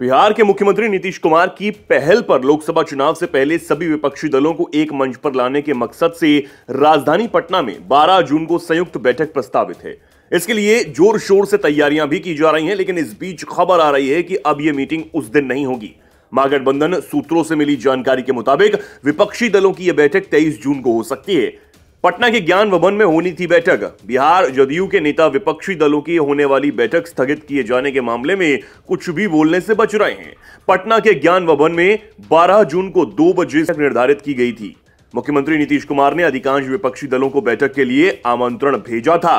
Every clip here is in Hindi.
बिहार के मुख्यमंत्री नीतीश कुमार की पहल पर लोकसभा चुनाव से पहले सभी विपक्षी दलों को एक मंच पर लाने के मकसद से राजधानी पटना में 12 जून को संयुक्त बैठक प्रस्तावित है इसके लिए जोर शोर से तैयारियां भी की जा रही हैं लेकिन इस बीच खबर आ रही है कि अब यह मीटिंग उस दिन नहीं होगी महागठबंधन सूत्रों से मिली जानकारी के मुताबिक विपक्षी दलों की यह बैठक तेईस जून को हो सकती है पटना के ज्ञान भवन में होनी थी बैठक बिहार जदयू के नेता विपक्षी दलों की होने वाली बैठक स्थगित किए जाने के मामले में कुछ भी बोलने से बच रहे हैं पटना के ज्ञान भवन में 12 जून को दो बजे तक निर्धारित की गई थी मुख्यमंत्री नीतीश कुमार ने अधिकांश विपक्षी दलों को बैठक के लिए आमंत्रण भेजा था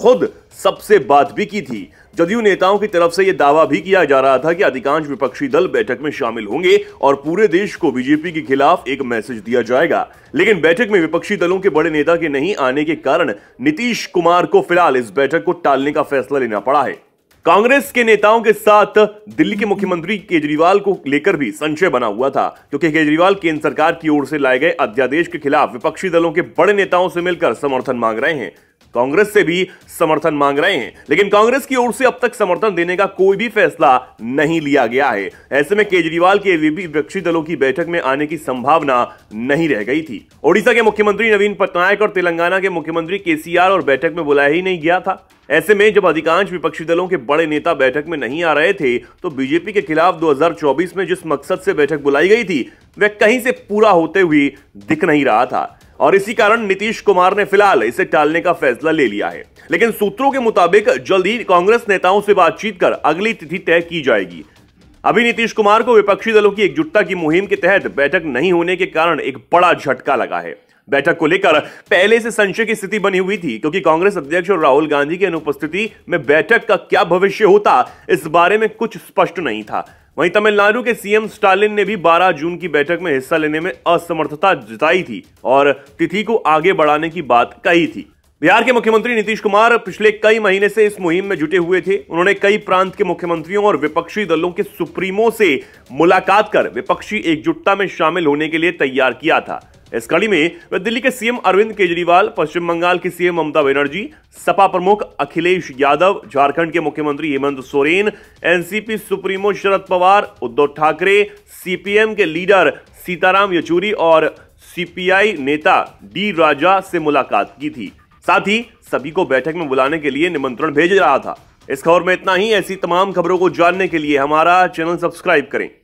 खुद सबसे बात भी की थी जदयू नेताओं की तरफ से यह दावा भी किया जा रहा था कि अधिकांश विपक्षी दल बैठक में शामिल होंगे और पूरे देश को बीजेपी के खिलाफ एक मैसेज दिया जाएगा लेकिन बैठक में विपक्षी दलों के बड़े नेता के नहीं आने के कारण नीतीश कुमार को फिलहाल इस बैठक को टालने का फैसला लेना पड़ा है कांग्रेस के नेताओं के साथ दिल्ली के मुख्यमंत्री केजरीवाल को लेकर भी संशय बना हुआ था क्योंकि केजरीवाल केंद्र सरकार की ओर से लाए गए अध्यादेश के खिलाफ विपक्षी दलों के बड़े नेताओं से मिलकर समर्थन मांग रहे हैं कांग्रेस से भी समर्थन मांग रहे हैं लेकिन कांग्रेस की ओर से अब तक समर्थन देने का कोई भी फैसला नहीं लिया गया है ऐसे में केजरीवाल के विपक्षी दलों की बैठक में आने की संभावना नहीं रह गई थी ओडिशा के मुख्यमंत्री नवीन पटनायक और तेलंगाना के मुख्यमंत्री के और बैठक में बुलाया ही नहीं गया था ऐसे में जब अधिकांश विपक्षी दलों के बड़े नेता बैठक में नहीं आ रहे थे तो बीजेपी के खिलाफ 2024 में जिस मकसद से बैठक बुलाई गई थी वह कहीं से पूरा होते हुए दिख नहीं रहा था और इसी कारण नीतीश कुमार ने फिलहाल इसे टालने का फैसला ले लिया है लेकिन सूत्रों के मुताबिक जल्द ही कांग्रेस नेताओं से बातचीत कर अगली तिथि तय की जाएगी अभी नीतीश कुमार को विपक्षी दलों की एकजुटता की मुहिम के तहत बैठक नहीं होने के कारण एक बड़ा झटका लगा है बैठक को लेकर पहले से संशय की स्थिति बनी हुई थी क्योंकि कांग्रेस अध्यक्ष और राहुल गांधी की अनुपस्थिति में बैठक का क्या भविष्य होता इस बारे में कुछ स्पष्ट नहीं था वहीं तमिलनाडु के सीएम स्टालिन ने भी 12 जून की बैठक में हिस्सा लेने में असमर्थता जताई थी और तिथि को आगे बढ़ाने की बात कही थी बिहार के मुख्यमंत्री नीतीश कुमार पिछले कई महीने से इस मुहिम में जुटे हुए थे उन्होंने कई प्रांत के मुख्यमंत्रियों और विपक्षी दलों के सुप्रीमो से मुलाकात कर विपक्षी एकजुटता में शामिल होने के लिए तैयार किया था इस कड़ी में वे दिल्ली के सीएम अरविंद केजरीवाल पश्चिम बंगाल की सीएम ममता बनर्जी सपा प्रमुख अखिलेश यादव झारखंड के मुख्यमंत्री Hemant Soren NCP supremo Sharad Pawar Uddhav Thackeray CPM के लीडर सीताराम येचूरी और सीपीआई नेता डी राजा से मुलाकात की थी साथ ही सभी को बैठक में बुलाने के लिए निमंत्रण भेज रहा था इस खबर में इतना ही ऐसी तमाम खबरों को जानने के लिए हमारा चैनल सब्सक्राइब करें